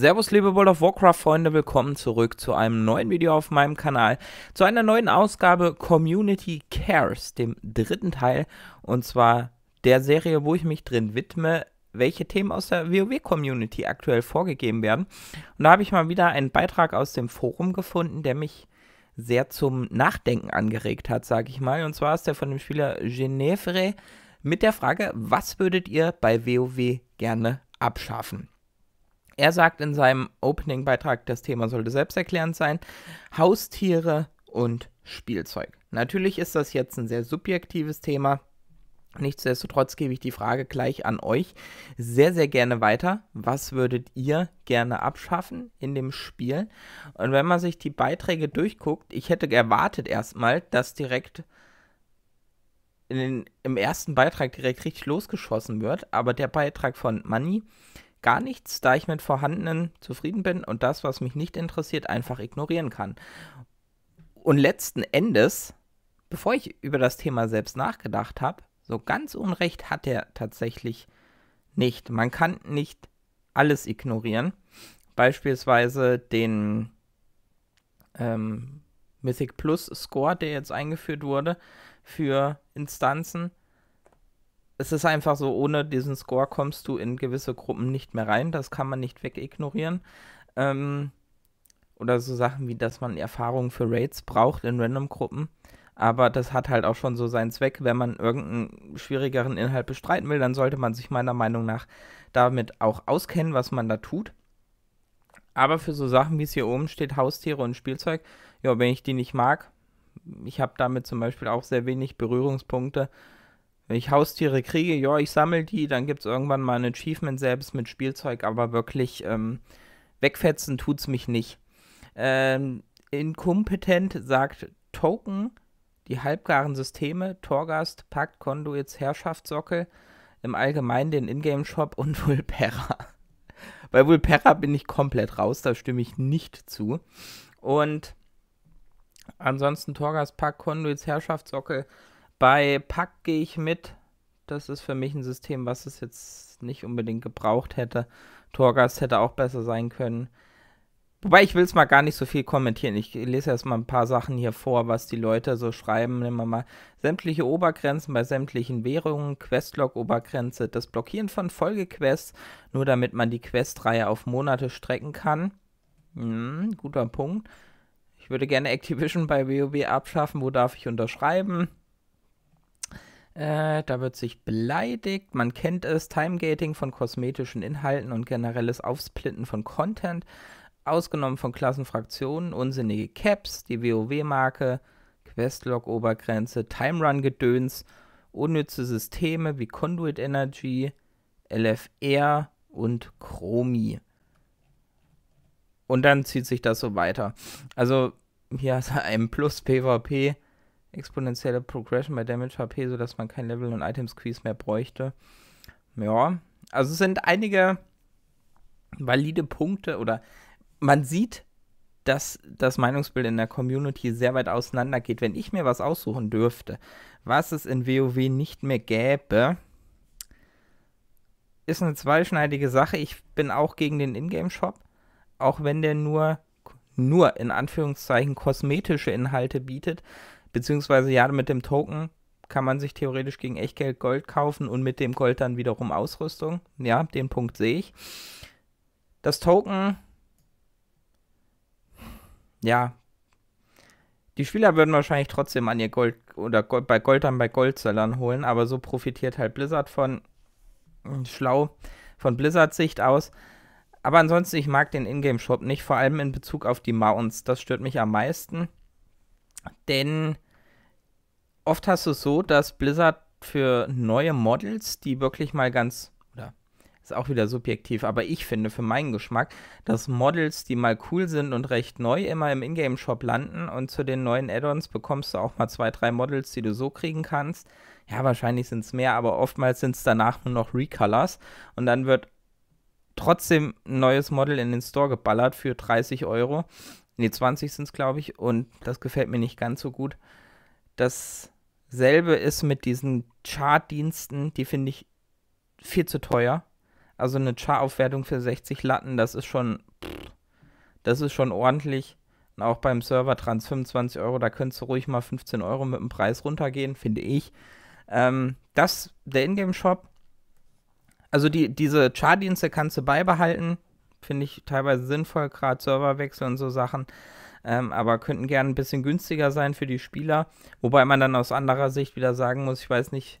Servus liebe World of Warcraft Freunde, willkommen zurück zu einem neuen Video auf meinem Kanal, zu einer neuen Ausgabe Community Cares, dem dritten Teil und zwar der Serie, wo ich mich drin widme, welche Themen aus der WoW-Community aktuell vorgegeben werden. Und da habe ich mal wieder einen Beitrag aus dem Forum gefunden, der mich sehr zum Nachdenken angeregt hat, sage ich mal. Und zwar ist der von dem Spieler Genevre mit der Frage, was würdet ihr bei WoW gerne abschaffen? Er sagt in seinem Opening-Beitrag, das Thema sollte selbsterklärend sein, Haustiere und Spielzeug. Natürlich ist das jetzt ein sehr subjektives Thema. Nichtsdestotrotz gebe ich die Frage gleich an euch sehr, sehr gerne weiter. Was würdet ihr gerne abschaffen in dem Spiel? Und wenn man sich die Beiträge durchguckt, ich hätte erwartet erstmal, dass direkt den, im ersten Beitrag direkt richtig losgeschossen wird, aber der Beitrag von Manny gar nichts, da ich mit vorhandenen zufrieden bin und das, was mich nicht interessiert, einfach ignorieren kann. Und letzten Endes, bevor ich über das Thema selbst nachgedacht habe, so ganz Unrecht hat er tatsächlich nicht. Man kann nicht alles ignorieren. Beispielsweise den ähm, Mythic Plus Score, der jetzt eingeführt wurde für Instanzen es ist einfach so, ohne diesen Score kommst du in gewisse Gruppen nicht mehr rein. Das kann man nicht wegignorieren. Ähm, oder so Sachen wie, dass man Erfahrungen für Raids braucht in Random-Gruppen. Aber das hat halt auch schon so seinen Zweck. Wenn man irgendeinen schwierigeren Inhalt bestreiten will, dann sollte man sich meiner Meinung nach damit auch auskennen, was man da tut. Aber für so Sachen, wie es hier oben steht, Haustiere und Spielzeug, ja, wenn ich die nicht mag, ich habe damit zum Beispiel auch sehr wenig Berührungspunkte wenn ich Haustiere kriege, ja, ich sammle die, dann gibt es irgendwann mal ein Achievement selbst mit Spielzeug, aber wirklich ähm, wegfetzen es mich nicht. Ähm, inkompetent sagt Token, die halbgaren Systeme, Torgast, Pakt, Konduits, Herrschaftssockel, im Allgemeinen den Ingame-Shop und Vulpera. Bei Vulpera bin ich komplett raus, da stimme ich nicht zu. Und ansonsten Torgast, Pakt, Konduits, Herrschaftssockel bei Pack gehe ich mit. Das ist für mich ein System, was es jetzt nicht unbedingt gebraucht hätte. Torgast hätte auch besser sein können. Wobei ich will es mal gar nicht so viel kommentieren. Ich lese erst mal ein paar Sachen hier vor, was die Leute so schreiben. Nehmen wir mal sämtliche Obergrenzen bei sämtlichen Währungen, Questlog-Obergrenze, das Blockieren von Folgequests, nur damit man die Questreihe auf Monate strecken kann. Hm, guter Punkt. Ich würde gerne Activision bei WoW abschaffen. Wo darf ich unterschreiben? Äh, da wird sich beleidigt. Man kennt es, Timegating von kosmetischen Inhalten und generelles Aufsplitten von Content, ausgenommen von Klassenfraktionen, unsinnige Caps, die WoW-Marke, Questlog-Obergrenze, Timerun-Gedöns, unnütze Systeme wie Conduit Energy, LFR und Chromi. Und dann zieht sich das so weiter. Also hier ist ein einen Plus PvP exponentielle Progression bei Damage HP, sodass man kein Level und Item Squeeze mehr bräuchte. Ja, also es sind einige valide Punkte oder man sieht, dass das Meinungsbild in der Community sehr weit auseinandergeht. Wenn ich mir was aussuchen dürfte, was es in WoW nicht mehr gäbe, ist eine zweischneidige Sache. Ich bin auch gegen den Ingame-Shop, auch wenn der nur, nur in Anführungszeichen kosmetische Inhalte bietet. Beziehungsweise ja, mit dem Token kann man sich theoretisch gegen Echtgeld Gold kaufen und mit dem Gold dann wiederum Ausrüstung. Ja, den Punkt sehe ich. Das Token, ja, die Spieler würden wahrscheinlich trotzdem an ihr Gold oder Gold, bei Gold dann bei Goldsellern holen, aber so profitiert halt Blizzard von, hm, schlau, von Blizzard Sicht aus. Aber ansonsten, ich mag den Ingame-Shop nicht, vor allem in Bezug auf die Mounts. Das stört mich am meisten. Denn oft hast du es so, dass Blizzard für neue Models, die wirklich mal ganz, oder ist auch wieder subjektiv, aber ich finde für meinen Geschmack, dass Models, die mal cool sind und recht neu, immer im Ingame-Shop landen und zu den neuen Add-ons bekommst du auch mal zwei, drei Models, die du so kriegen kannst. Ja, wahrscheinlich sind es mehr, aber oftmals sind es danach nur noch Recolors und dann wird trotzdem ein neues Model in den Store geballert für 30 Euro. Ne, 20 sind es, glaube ich, und das gefällt mir nicht ganz so gut. Das Selbe ist mit diesen Chart-Diensten, die finde ich viel zu teuer. Also eine Char-Aufwertung für 60 Latten, das ist schon, das ist schon ordentlich. Und auch beim Server Trans 25 Euro, da könntest du ruhig mal 15 Euro mit dem Preis runtergehen, finde ich. Ähm, das, der Ingame-Shop, also die, diese Char-Dienste kannst du beibehalten, finde ich teilweise sinnvoll, gerade Serverwechsel und so Sachen ähm, aber könnten gerne ein bisschen günstiger sein für die Spieler. Wobei man dann aus anderer Sicht wieder sagen muss, ich weiß nicht,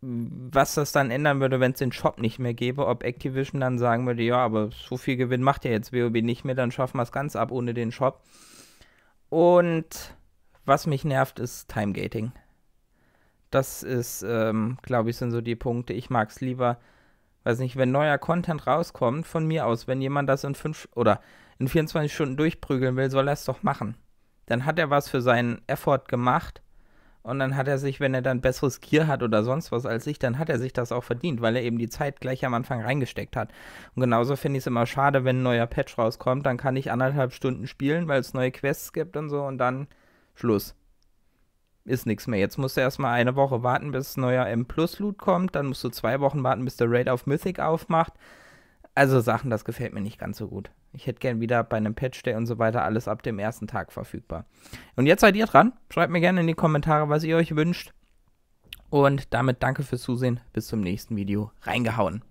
was das dann ändern würde, wenn es den Shop nicht mehr gäbe, ob Activision dann sagen würde, ja, aber so viel Gewinn macht ja jetzt WoW nicht mehr, dann schaffen wir es ganz ab ohne den Shop. Und was mich nervt, ist Timegating. Das ist, ähm, glaube ich, sind so die Punkte. Ich mag es lieber, weiß nicht, wenn neuer Content rauskommt, von mir aus, wenn jemand das in fünf oder in 24 Stunden durchprügeln will, soll er es doch machen. Dann hat er was für seinen Effort gemacht und dann hat er sich, wenn er dann besseres Gear hat oder sonst was als ich, dann hat er sich das auch verdient, weil er eben die Zeit gleich am Anfang reingesteckt hat. Und genauso finde ich es immer schade, wenn ein neuer Patch rauskommt, dann kann ich anderthalb Stunden spielen, weil es neue Quests gibt und so und dann Schluss ist nichts mehr. Jetzt musst du erstmal eine Woche warten, bis neuer M Plus Loot kommt. Dann musst du zwei Wochen warten, bis der Raid auf Mythic aufmacht. Also Sachen, das gefällt mir nicht ganz so gut. Ich hätte gern wieder bei einem Patch Day und so weiter alles ab dem ersten Tag verfügbar. Und jetzt seid ihr dran. Schreibt mir gerne in die Kommentare, was ihr euch wünscht. Und damit danke fürs Zusehen. Bis zum nächsten Video. Reingehauen.